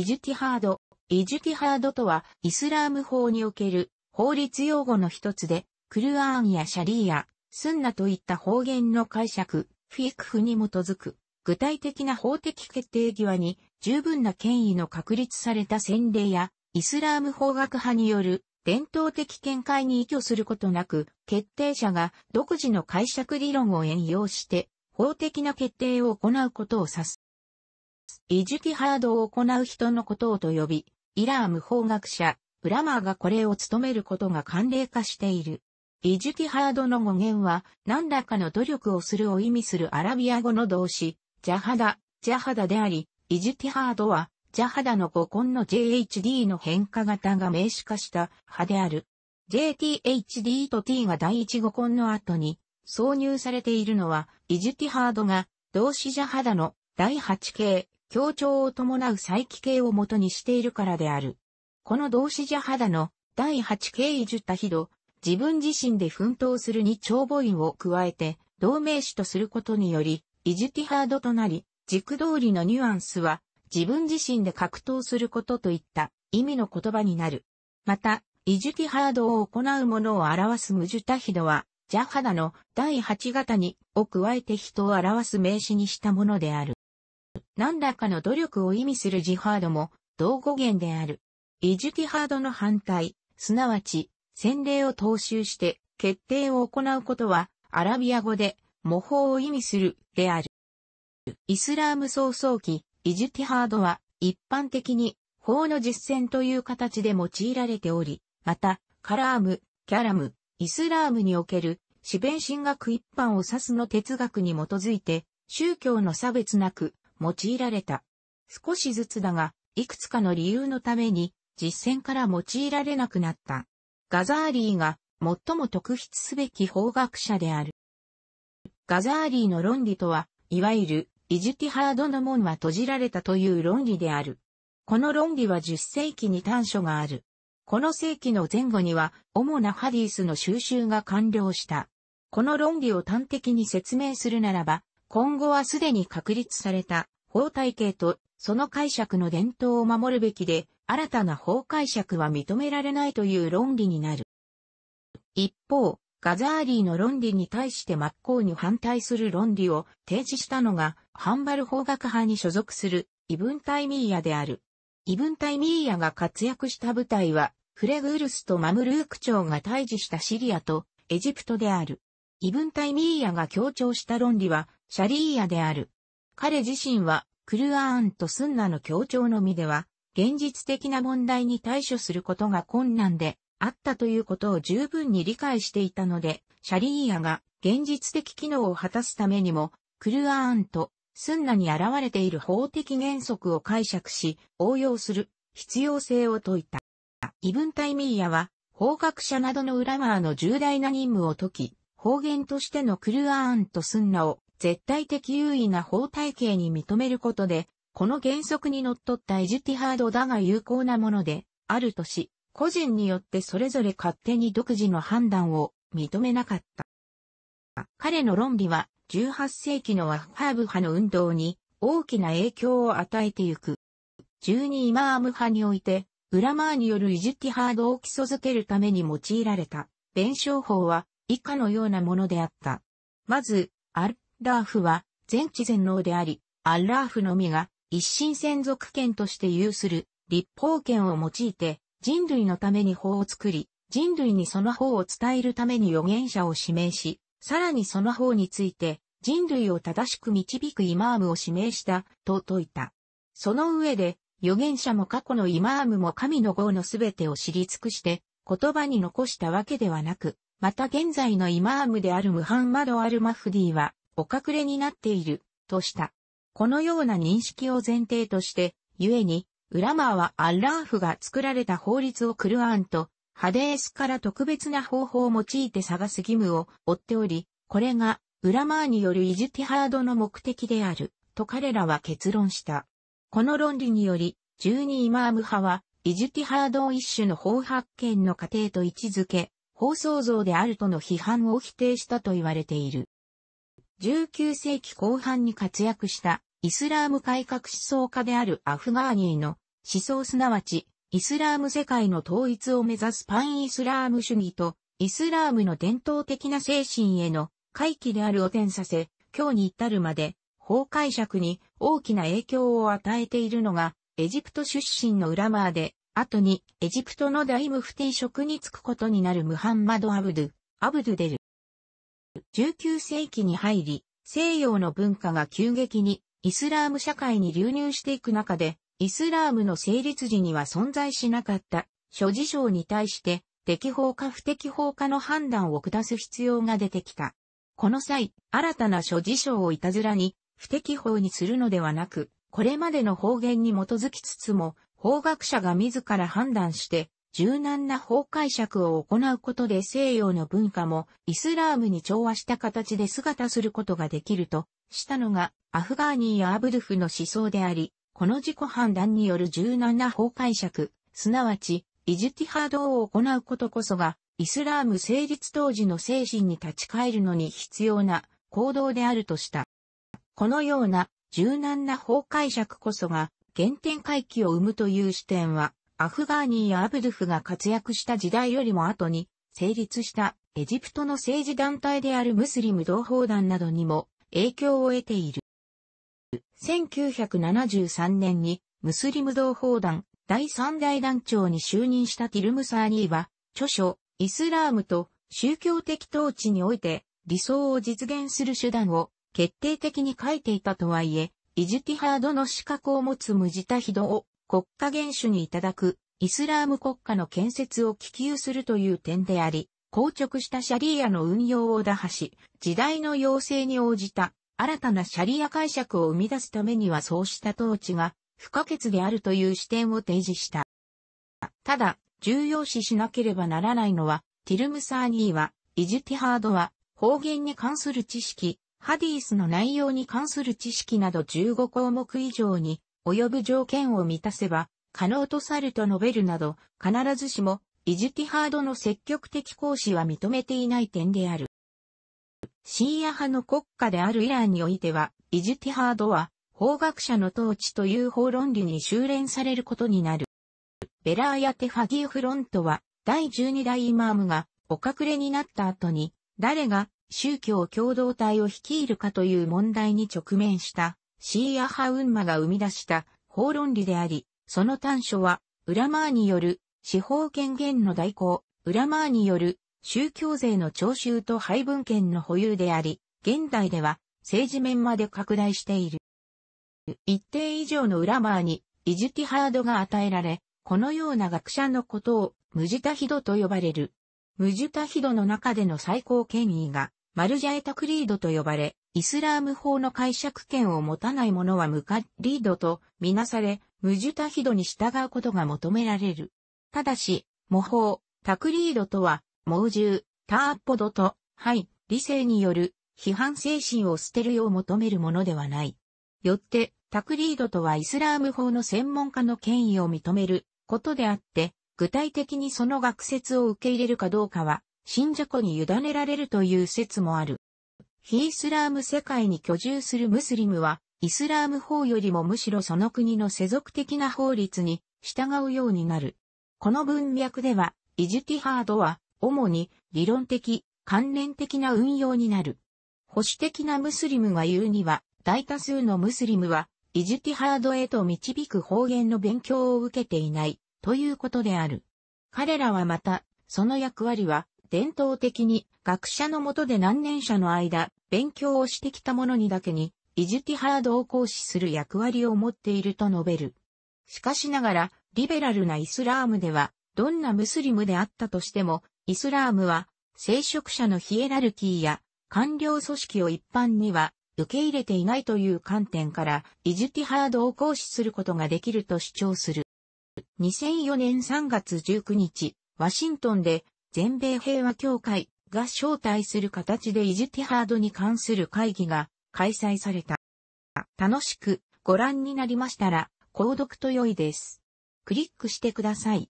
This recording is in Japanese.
イジュティハード。イジュティハードとは、イスラーム法における法律用語の一つで、クルアーンやシャリーや、スンナといった方言の解釈、フィクフに基づく、具体的な法的決定際に十分な権威の確立された洗礼や、イスラーム法学派による伝統的見解に依拠することなく、決定者が独自の解釈理論を援用して、法的な決定を行うことを指す。イュティハードを行う人のことをと呼び、イラーム法学者、ブラマーがこれを務めることが慣例化している。イュティハードの語源は、何らかの努力をするを意味するアラビア語の動詞、ジャハダ、ジャハダであり、イジティハードは、ジャハダの語根の JHD の変化型が名詞化した派である。JTHD と T が第一語根の後に挿入されているのは、イジティハードが動詞ジャハダの第8形協調を伴う再帰系を元にしているからである。この動詞じ肌の第8形術多ヒド、自分自身で奮闘するに長母音を加えて、同名詞とすることにより、イジティハードとなり、軸通りのニュアンスは、自分自身で格闘することといった意味の言葉になる。また、イジュティハードを行うものを表すムジュタヒドは、ジャハダの第8型にを加えて人を表す名詞にしたものである。何らかの努力を意味するジハードも同語源である。イジュティハードの反対、すなわち、洗礼を踏襲して決定を行うことは、アラビア語で、模倣を意味する、である。イスラーム早々期、イジュティハードは、一般的に、法の実践という形で用いられており、また、カラーム、キャラム、イスラームにおける、四弁神学一般を指すの哲学に基づいて、宗教の差別なく、用いられた。少しずつだが、いくつかの理由のために実践から用いられなくなった。ガザーリーが最も特筆すべき法学者である。ガザーリーの論理とは、いわゆる、イジュティハードの門は閉じられたという論理である。この論理は10世紀に短所がある。この世紀の前後には、主なハディースの収集が完了した。この論理を端的に説明するならば、今後はすでに確立された法体系とその解釈の伝統を守るべきで、新たな法解釈は認められないという論理になる。一方、ガザーリーの論理に対して真っ向に反対する論理を提示したのが、ハンバル法学派に所属する異文イミーヤである。異文イミーヤが活躍した部隊は、フレグウルスとマムルーク朝が対峙したシリアとエジプトである。異文イミーヤが強調した論理は、シャリーヤである。彼自身は、クルアーンとスンナの協調のみでは、現実的な問題に対処することが困難であったということを十分に理解していたので、シャリーヤが現実的機能を果たすためにも、クルアーンとスンナに現れている法的原則を解釈し、応用する必要性を説いた。異文イミーヤは、法学者などの裏側の重大な任務を解き、方言としてのクルアーンとスンナを絶対的優位な法体系に認めることで、この原則に則ったエジュティハードだが有効なもので、あるとし、個人によってそれぞれ勝手に独自の判断を認めなかった。彼の論理は、18世紀のワッハーブ派の運動に大きな影響を与えてゆく。12イマーム派において、ウラマーによるイジュティハードを基礎づけるために用いられた弁証法は以下のようなものであった。まず、アルラーフは全知全能であり、アッラーフのみが一心専属権として有する立法権を用いて人類のために法を作り、人類にその法を伝えるために預言者を指名し、さらにその法について人類を正しく導くイマームを指名したと説いた。その上で預言者も過去のイマームも神の号のすべてを知り尽くして言葉に残したわけではなく、また現在のイマームであるムハンマド・アル・マフディは、お隠れになっている、とした。このような認識を前提として、故に、ウラマーはアッラーフが作られた法律をクルアンと、ハデースから特別な方法を用いて探す義務を負っており、これが、ウラマーによるイジティハードの目的である、と彼らは結論した。この論理により、12イマーム派は、イジティハードを一種の法発見の過程と位置づけ、法創造であるとの批判を否定したと言われている。19世紀後半に活躍したイスラーム改革思想家であるアフガーニーの思想すなわちイスラーム世界の統一を目指すパンイスラーム主義とイスラームの伝統的な精神への回帰であるを転させ、今日に至るまで法解釈に大きな影響を与えているのがエジプト出身のウラマーで、後にエジプトの大ムフティ職に就くことになるムハンマド・アブドゥ、アブドゥデル。19世紀に入り、西洋の文化が急激にイスラーム社会に流入していく中で、イスラームの成立時には存在しなかった諸事象に対して、適法か不適法かの判断を下す必要が出てきた。この際、新たな諸事象をいたずらに、不適法にするのではなく、これまでの方言に基づきつつも、法学者が自ら判断して、柔軟な法解釈を行うことで西洋の文化もイスラームに調和した形で姿することができるとしたのがアフガーニーやアブドゥフの思想であり、この自己判断による柔軟な法解釈、すなわち、イジュティハードを行うことこそが、イスラーム成立当時の精神に立ち返るのに必要な行動であるとした。このような柔軟な法解釈こそが、原点回帰を生むという視点は、アフガーニー・やアブドゥフが活躍した時代よりも後に成立したエジプトの政治団体であるムスリム同胞団などにも影響を得ている。1973年にムスリム同胞団第3代団長に就任したティルムサーニーは著書イスラームと宗教的統治において理想を実現する手段を決定的に書いていたとはいえ、イジティハードの資格を持つムジタヒドを国家元首にいただくイスラーム国家の建設を希求するという点であり、硬直したシャリーアの運用を打破し、時代の要請に応じた新たなシャリア解釈を生み出すためにはそうした統治が不可欠であるという視点を提示した。ただ、重要視しなければならないのは、ティルムサーニーは、イジティハードは、方言に関する知識、ハディースの内容に関する知識など15項目以上に及ぶ条件を満たせば、可能とさると述べるなど、必ずしも、イジティハードの積極的行使は認めていない点である。シーア派の国家であるイランにおいては、イジティハードは、法学者の統治という法論理に修練されることになる。ベラーヤテファギーフロントは、第12代イマームが、お隠れになった後に、誰が宗教共同体を率いるかという問題に直面したシーアハウンマが生み出した法論理であり、その端緒は、ウラマーによる司法権限の代行、ウラマーによる宗教税の徴収と配分権の保有であり、現代では政治面まで拡大している。一定以上のウラマーにイジティハードが与えられ、このような学者のことをムジタヒドと呼ばれる。ムジタヒドの中での最高権威がマルジャエタクリードと呼ばれ、イスラーム法の解釈権を持たない者は無カリードとみなされ、ムジュタヒドに従うことが求められる。ただし、模倣、タクリードとは、猛獣、ターッポドと、はい、理性による批判精神を捨てるよう求めるものではない。よって、タクリードとはイスラーム法の専門家の権威を認めることであって、具体的にその学説を受け入れるかどうかは、信者子に委ねられるという説もある。非イスラーム世界に居住するムスリムは、イスラーム法よりもむしろその国の世俗的な法律に従うようになる。この文脈では、イジュティハードは、主に理論的、関連的な運用になる。保守的なムスリムが言うには、大多数のムスリムは、イジュティハードへと導く方言の勉強を受けていない、ということである。彼らはまた、その役割は、伝統的に学者の下で何年者の間、勉強をしてきた者にだけに、イジュティハードを行使する役割を持っていると述べる。しかしながら、リベラルなイスラームでは、どんなムスリムであったとしても、イスラームは、聖職者のヒエラルキーや、官僚組織を一般には、受け入れていないという観点から、イジュティハードを行使することができると主張する。2004年3月19日、ワシントンで全米平和協会が招待する形でイジティハードに関する会議が開催された。楽しくご覧になりましたら、購読と良いです。クリックしてください。